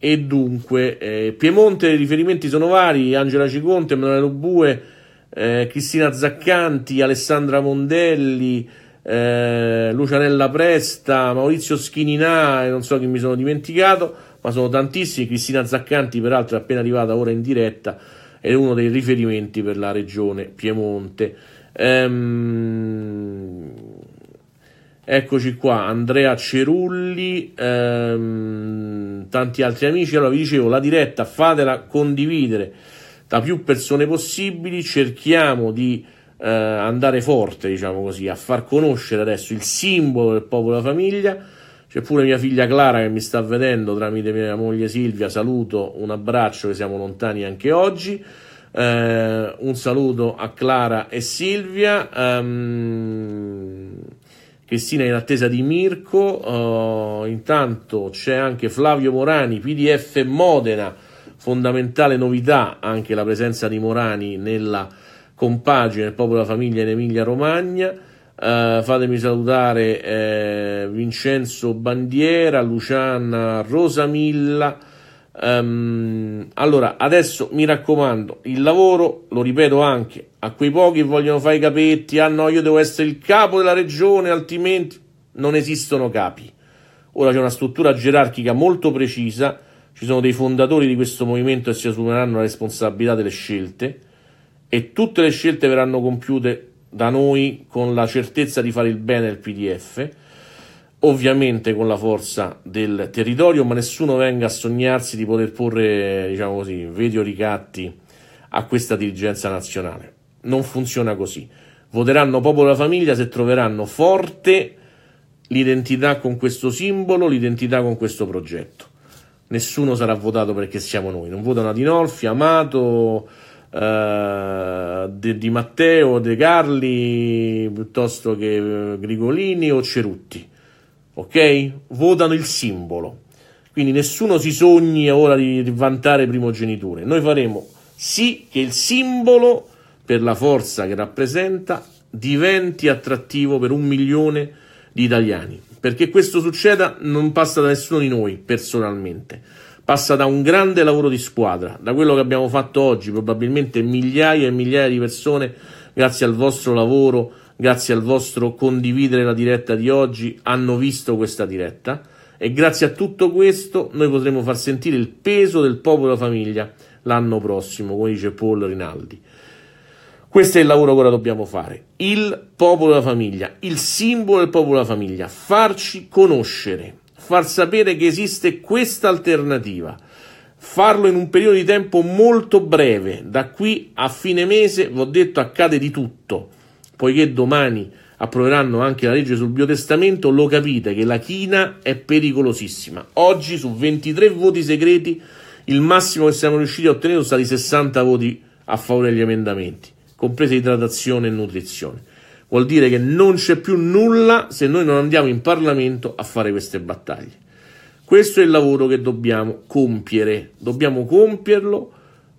A: e dunque, eh, Piemonte, i riferimenti sono vari, Angela Ciconte, Emanuele Bue, eh, Cristina Zaccanti, Alessandra Mondelli, eh, Lucianella Presta, Maurizio Schininà e non so chi mi sono dimenticato, ma sono tantissimi. Cristina Zaccanti, peraltro, è appena arrivata ora in diretta, è uno dei riferimenti per la regione Piemonte. Ehm, Eccoci qua, Andrea Cerulli, ehm, tanti altri amici. Allora vi dicevo, la diretta fatela condividere da più persone possibili, cerchiamo di eh, andare forte, diciamo così, a far conoscere adesso il simbolo del popolo della famiglia. C'è pure mia figlia Clara che mi sta vedendo tramite mia moglie Silvia, saluto, un abbraccio che siamo lontani anche oggi. Eh, un saluto a Clara e Silvia. Um, Cristina in attesa di Mirko, uh, intanto c'è anche Flavio Morani, PDF Modena, fondamentale novità anche la presenza di Morani nella compagine del popolo della famiglia in Emilia Romagna. Uh, fatemi salutare eh, Vincenzo Bandiera, Luciana Rosamilla, Um, allora, adesso mi raccomando, il lavoro, lo ripeto anche a quei pochi che vogliono fare i capetti, ah no, io devo essere il capo della regione, altrimenti non esistono capi. Ora c'è una struttura gerarchica molto precisa, ci sono dei fondatori di questo movimento che si assumeranno la responsabilità delle scelte e tutte le scelte verranno compiute da noi con la certezza di fare il bene al PDF ovviamente con la forza del territorio, ma nessuno venga a sognarsi di poter porre, diciamo così, vedi o ricatti a questa dirigenza nazionale. Non funziona così. Voteranno popolo la famiglia se troveranno forte l'identità con questo simbolo, l'identità con questo progetto. Nessuno sarà votato perché siamo noi. Non votano Adinolfi, Amato, eh, De, Di Matteo, De Carli, piuttosto che eh, Grigolini o Cerutti ok? Votano il simbolo. Quindi nessuno si sogni ora di, vantare primogeniture. Noi faremo sì che il simbolo, per la forza che rappresenta, diventi attrattivo per un milione di italiani. Perché questo succeda non passa da nessuno di noi personalmente, passa da un grande lavoro di squadra, da quello che abbiamo fatto oggi, probabilmente migliaia e migliaia di persone, grazie al vostro lavoro grazie al vostro condividere la diretta di oggi, hanno visto questa diretta e grazie a tutto questo noi potremo far sentire il peso del popolo famiglia l'anno prossimo, come dice Paul Rinaldi. Questo è il lavoro che ora dobbiamo fare. Il popolo della famiglia, il simbolo del popolo della famiglia, farci conoscere, far sapere che esiste questa alternativa, farlo in un periodo di tempo molto breve, da qui a fine mese, vi ho detto, accade di tutto poiché domani approveranno anche la legge sul biotestamento, lo capite che la china è pericolosissima. Oggi su 23 voti segreti il massimo che siamo riusciti a ottenere sono stati 60 voti a favore degli emendamenti, comprese idratazione e nutrizione. Vuol dire che non c'è più nulla se noi non andiamo in Parlamento a fare queste battaglie. Questo è il lavoro che dobbiamo compiere. Dobbiamo compierlo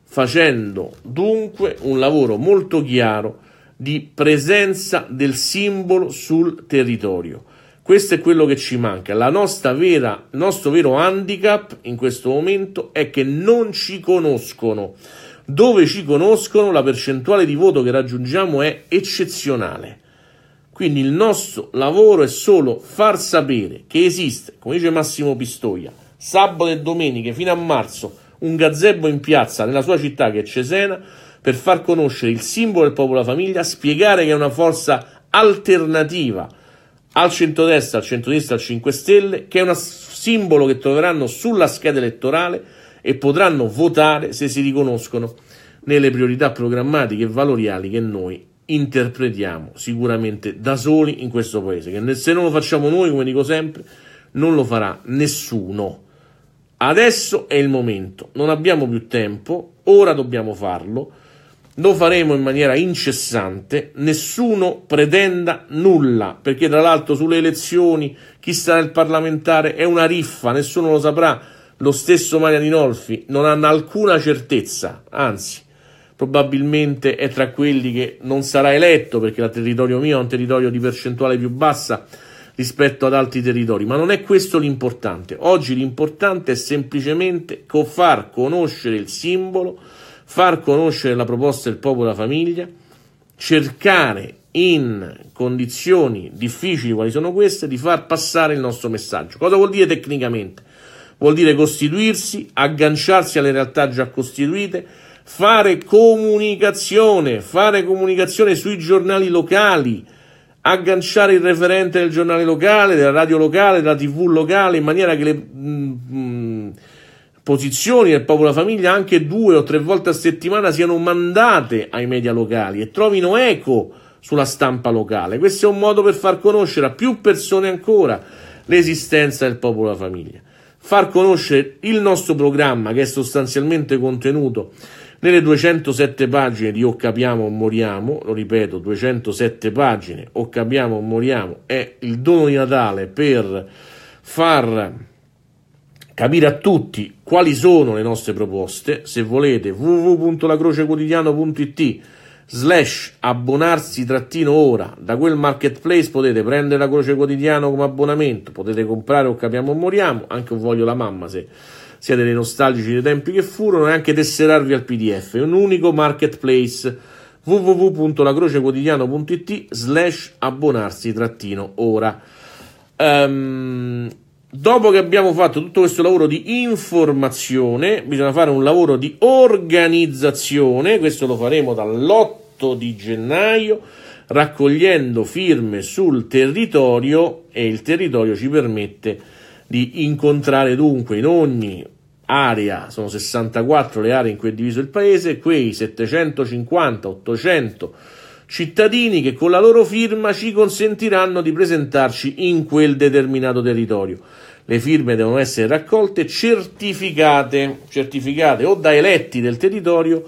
A: facendo dunque un lavoro molto chiaro di presenza del simbolo sul territorio. Questo è quello che ci manca. La nostra vera, il nostro vero handicap in questo momento è che non ci conoscono. Dove ci conoscono la percentuale di voto che raggiungiamo è eccezionale. Quindi il nostro lavoro è solo far sapere che esiste, come dice Massimo Pistoia, sabato e domenica fino a marzo un gazebo in piazza nella sua città che è Cesena per far conoscere il simbolo del popolo della famiglia, spiegare che è una forza alternativa al centrodestra, al centrodestra, al 5 Stelle, che è un simbolo che troveranno sulla scheda elettorale e potranno votare se si riconoscono nelle priorità programmatiche e valoriali che noi interpretiamo sicuramente da soli in questo paese, che se non lo facciamo noi, come dico sempre, non lo farà nessuno. Adesso è il momento, non abbiamo più tempo, ora dobbiamo farlo lo faremo in maniera incessante, nessuno pretenda nulla, perché tra l'altro sulle elezioni chi sarà il parlamentare è una riffa, nessuno lo saprà. Lo stesso Maria Dinolfi non ha alcuna certezza, anzi, probabilmente è tra quelli che non sarà eletto, perché il territorio mio è un territorio di percentuale più bassa rispetto ad altri territori, ma non è questo l'importante. Oggi l'importante è semplicemente far conoscere il simbolo far conoscere la proposta del popolo alla famiglia, cercare in condizioni difficili quali sono queste di far passare il nostro messaggio. Cosa vuol dire tecnicamente? Vuol dire costituirsi, agganciarsi alle realtà già costituite, fare comunicazione, fare comunicazione sui giornali locali, agganciare il referente del giornale locale, della radio locale, della tv locale, in maniera che le, mh, mm, mh, mm, posizioni del popolo famiglia anche due o tre volte a settimana siano mandate ai media locali e trovino eco sulla stampa locale. Questo è un modo per far conoscere a più persone ancora l'esistenza del popolo famiglia. Far conoscere il nostro programma che è sostanzialmente contenuto nelle 207 pagine di O capiamo o moriamo, lo ripeto, 207 pagine O capiamo o moriamo è il dono di Natale per far capire a tutti quali sono le nostre proposte. Se volete www.lacrocequotidiano.it slash abbonarsi trattino ora da quel marketplace potete prendere la croce quotidiano come abbonamento potete comprare o capiamo o moriamo anche un voglio la mamma se siete dei nostalgici dei tempi che furono e anche tesserarvi al pdf è un unico marketplace www.lacrocequotidiano.it slash abbonarsi trattino ora um, Dopo che abbiamo fatto tutto questo lavoro di informazione, bisogna fare un lavoro di organizzazione, questo lo faremo dall'8 di gennaio, raccogliendo firme sul territorio e il territorio ci permette di incontrare dunque in ogni area, sono 64 le aree in cui è diviso il paese, quei 750-800 cittadini che con la loro firma ci consentiranno di presentarci in quel determinato territorio le firme devono essere raccolte certificate, certificate o da eletti del territorio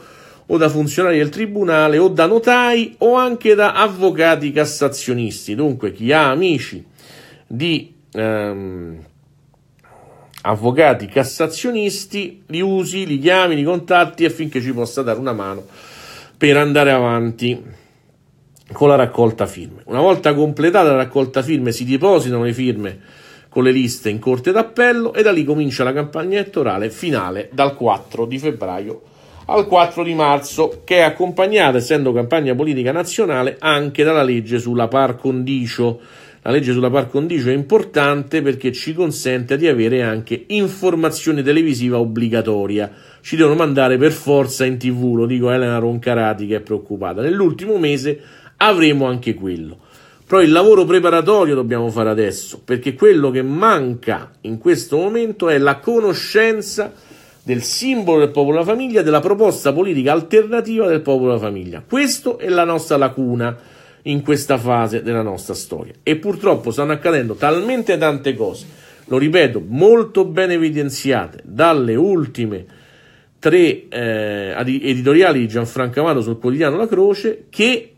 A: o da funzionari del tribunale o da notai o anche da avvocati cassazionisti. Dunque chi ha amici di ehm, avvocati cassazionisti li usi, li chiami, li contatti affinché ci possa dare una mano per andare avanti con la raccolta firme. Una volta completata la raccolta firme si depositano le firme con le liste in Corte d'Appello e da lì comincia la campagna elettorale finale dal 4 di febbraio al 4 di marzo, che è accompagnata, essendo campagna politica nazionale, anche dalla legge sulla par condicio. La legge sulla par condicio è importante perché ci consente di avere anche informazione televisiva obbligatoria. Ci devono mandare per forza in tv, lo dico a Elena Roncarati che è preoccupata. Nell'ultimo mese avremo anche quello. Però il lavoro preparatorio dobbiamo fare adesso, perché quello che manca in questo momento è la conoscenza del simbolo del popolo della famiglia, della proposta politica alternativa del popolo della famiglia. Questa è la nostra lacuna in questa fase della nostra storia. E purtroppo stanno accadendo talmente tante cose, lo ripeto, molto ben evidenziate dalle ultime tre eh, editoriali di Gianfranco Amato sul quotidiano La Croce, che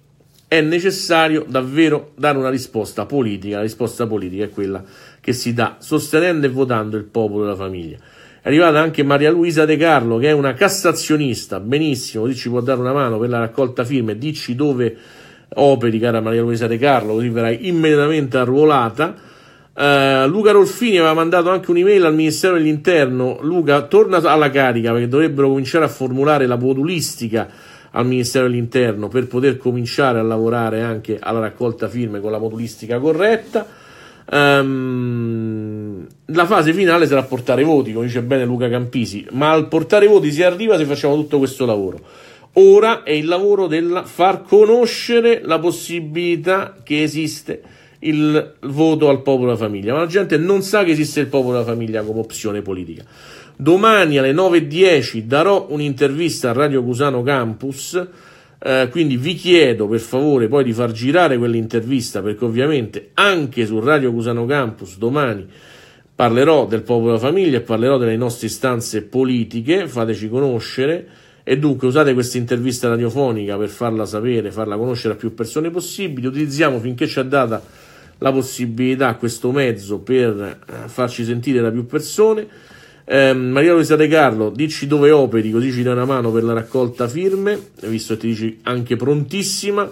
A: è necessario davvero dare una risposta politica. La risposta politica è quella che si dà sostenendo e votando il popolo e la famiglia. È arrivata anche Maria Luisa De Carlo, che è una cassazionista, benissimo, così ci può dare una mano per la raccolta firme, dici dove operi, cara Maria Luisa De Carlo, così verrai immediatamente arruolata. Uh, Luca Rolfini aveva mandato anche un'email al Ministero dell'Interno. Luca, torna alla carica perché dovrebbero cominciare a formulare la podulistica al Ministero dell'Interno per poter cominciare a lavorare anche alla raccolta firme con la modulistica corretta. Um, la fase finale sarà portare voti, come dice bene Luca Campisi, ma al portare voti si arriva se facciamo tutto questo lavoro. Ora è il lavoro del far conoscere la possibilità che esiste il voto al popolo della famiglia, ma la gente non sa che esiste il popolo della famiglia come opzione politica. Domani alle 9.10 darò un'intervista a Radio Cusano Campus. Eh, quindi vi chiedo per favore poi di far girare quell'intervista perché ovviamente anche su Radio Cusano Campus domani parlerò del popolo della famiglia e parlerò delle nostre istanze politiche, fateci conoscere e dunque usate questa intervista radiofonica per farla sapere, farla conoscere a più persone possibili, utilizziamo finché ci è data la possibilità questo mezzo per eh, farci sentire da più persone eh, Maria Luisa De Carlo, dici dove operi, così ci dai una mano per la raccolta firme, visto che ti dici anche prontissima.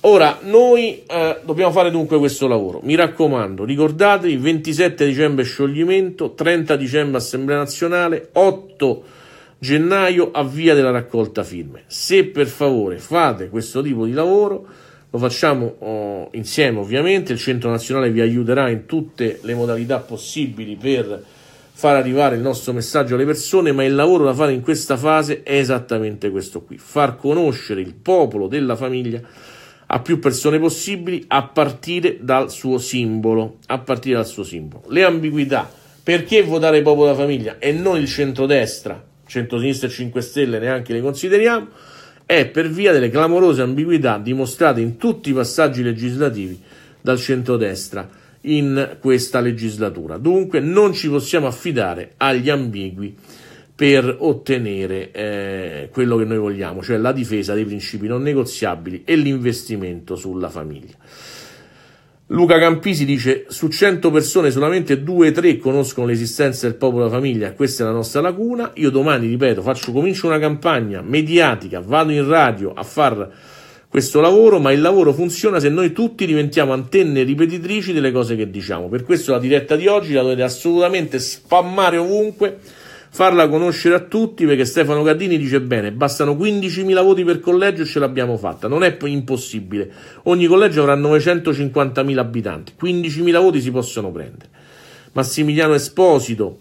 A: Ora, noi eh, dobbiamo fare dunque questo lavoro. Mi raccomando, ricordatevi, 27 dicembre scioglimento, 30 dicembre Assemblea Nazionale, 8 gennaio avvia della raccolta firme. Se per favore fate questo tipo di lavoro, lo facciamo oh, insieme ovviamente, il Centro Nazionale vi aiuterà in tutte le modalità possibili per far arrivare il nostro messaggio alle persone, ma il lavoro da fare in questa fase è esattamente questo qui, far conoscere il popolo della famiglia a più persone possibili a partire dal suo simbolo, a partire dal suo simbolo. Le ambiguità, perché votare popolo della famiglia e non il centrodestra, centrosinistra e 5 Stelle neanche le consideriamo, è per via delle clamorose ambiguità dimostrate in tutti i passaggi legislativi dal centrodestra in questa legislatura. Dunque non ci possiamo affidare agli ambigui per ottenere eh, quello che noi vogliamo, cioè la difesa dei principi non negoziabili e l'investimento sulla famiglia. Luca Campisi dice su 100 persone solamente 2-3 conoscono l'esistenza del popolo della famiglia, questa è la nostra lacuna, io domani, ripeto, faccio, comincio una campagna mediatica, vado in radio a far questo lavoro, ma il lavoro funziona se noi tutti diventiamo antenne ripetitrici delle cose che diciamo. Per questo la diretta di oggi la dovete assolutamente spammare ovunque, farla conoscere a tutti, perché Stefano Gardini dice bene, bastano 15.000 voti per collegio e ce l'abbiamo fatta. Non è impossibile. Ogni collegio avrà 950.000 abitanti, 15.000 voti si possono prendere. Massimiliano Esposito,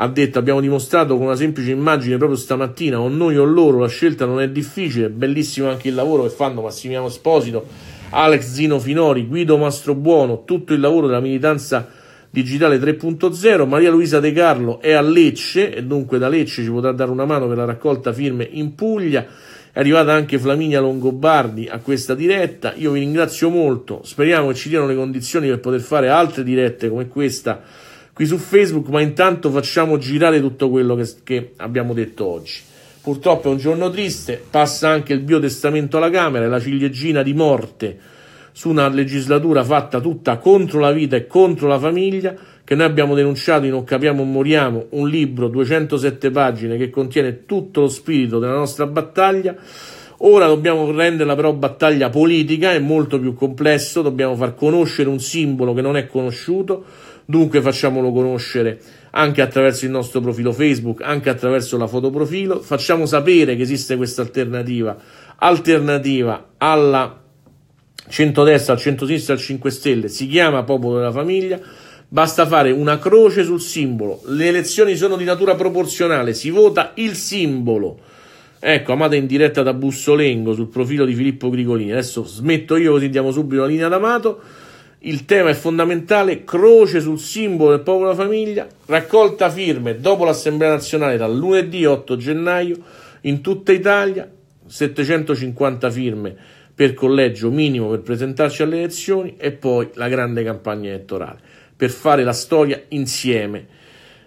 A: ha detto abbiamo dimostrato con una semplice immagine proprio stamattina o noi o loro la scelta non è difficile bellissimo anche il lavoro che fanno Massimiliano Esposito Alex Zino Finori Guido Mastrobuono tutto il lavoro della militanza digitale 3.0 Maria Luisa De Carlo è a Lecce e dunque da Lecce ci potrà dare una mano per la raccolta firme in Puglia è arrivata anche Flaminia Longobardi a questa diretta io vi ringrazio molto speriamo che ci diano le condizioni per poter fare altre dirette come questa qui su Facebook, ma intanto facciamo girare tutto quello che, che abbiamo detto oggi. Purtroppo è un giorno triste, passa anche il biotestamento alla Camera, la ciliegina di morte su una legislatura fatta tutta contro la vita e contro la famiglia, che noi abbiamo denunciato in Non capiamo o moriamo, un libro 207 pagine che contiene tutto lo spirito della nostra battaglia. Ora dobbiamo renderla però battaglia politica, è molto più complesso, dobbiamo far conoscere un simbolo che non è conosciuto, Dunque facciamolo conoscere anche attraverso il nostro profilo Facebook, anche attraverso la fotoprofilo, facciamo sapere che esiste questa alternativa, alternativa alla centrodestra, al centrosinistra, al 5 Stelle, si chiama Popolo della Famiglia, basta fare una croce sul simbolo, le elezioni sono di natura proporzionale, si vota il simbolo. Ecco, amata in diretta da Bussolengo sul profilo di Filippo Grigolini. Adesso smetto io così diamo subito la linea d'amato. Il tema è fondamentale, croce sul simbolo del popolo della famiglia, raccolta firme dopo l'Assemblea nazionale dal lunedì 8 gennaio in tutta Italia, 750 firme per collegio minimo per presentarci alle elezioni e poi la grande campagna elettorale per fare la storia insieme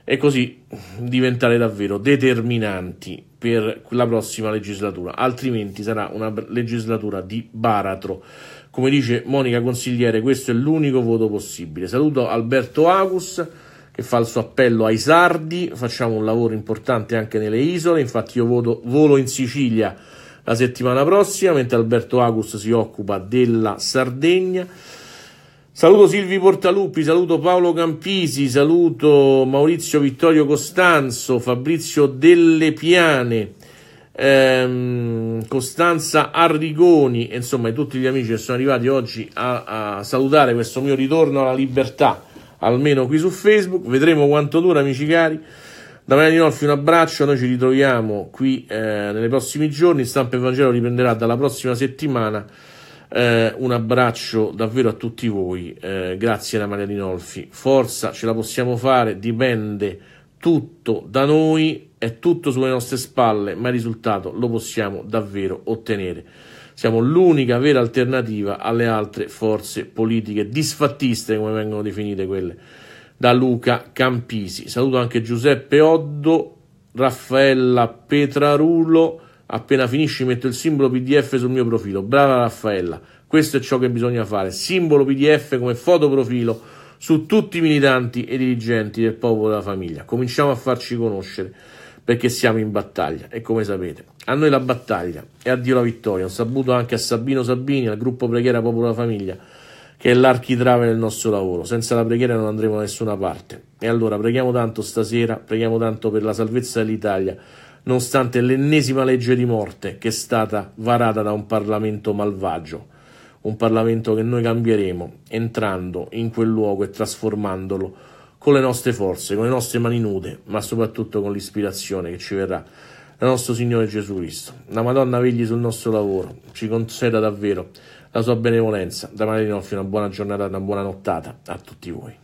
A: e così diventare davvero determinanti per la prossima legislatura, altrimenti sarà una legislatura di baratro. Come dice Monica Consigliere, questo è l'unico voto possibile. Saluto Alberto Agus che fa il suo appello ai sardi, facciamo un lavoro importante anche nelle isole, infatti io voto, volo in Sicilia la settimana prossima, mentre Alberto Agus si occupa della Sardegna. Saluto Silvi Portaluppi, saluto Paolo Campisi, saluto Maurizio Vittorio Costanzo, Fabrizio Delle Piane, ehm, Costanza Arrigoni e insomma tutti gli amici che sono arrivati oggi a, a salutare questo mio ritorno alla libertà, almeno qui su Facebook. Vedremo quanto dura, amici cari. Da Maria Dinolfi un abbraccio, noi ci ritroviamo qui eh, nei prossimi giorni, Stampa e Vangelo riprenderà dalla prossima settimana. Eh, un abbraccio davvero a tutti voi, eh, grazie da Maria Dinolfi, forza, ce la possiamo fare, dipende tutto da noi è tutto sulle nostre spalle, ma il risultato lo possiamo davvero ottenere. Siamo l'unica vera alternativa alle altre forze politiche disfattiste, come vengono definite quelle. Da Luca Campisi. Saluto anche Giuseppe Oddo, Raffaella Petrarulo, Appena finisci metto il simbolo PDF sul mio profilo. Brava Raffaella, questo è ciò che bisogna fare. Simbolo PDF come fotoprofilo su tutti i militanti e dirigenti del popolo della famiglia. Cominciamo a farci conoscere perché siamo in battaglia e come sapete, a noi la battaglia e a Dio la vittoria. Un saluto anche a Sabino Sabini, al gruppo Preghiera Popolo Famiglia, che è l'architrave del nostro lavoro. Senza la preghiera non andremo da nessuna parte. E allora preghiamo tanto stasera, preghiamo tanto per la salvezza dell'Italia, nonostante l'ennesima legge di morte che è stata varata da un Parlamento malvagio. Un Parlamento che noi cambieremo entrando in quel luogo e trasformandolo con le nostre forze, con le nostre mani nude, ma soprattutto con l'ispirazione che ci verrà dal nostro Signore Gesù Cristo. La Madonna vegli sul nostro lavoro, ci conceda davvero la sua benevolenza. Da Marino fino a una buona giornata, una buona nottata a tutti voi.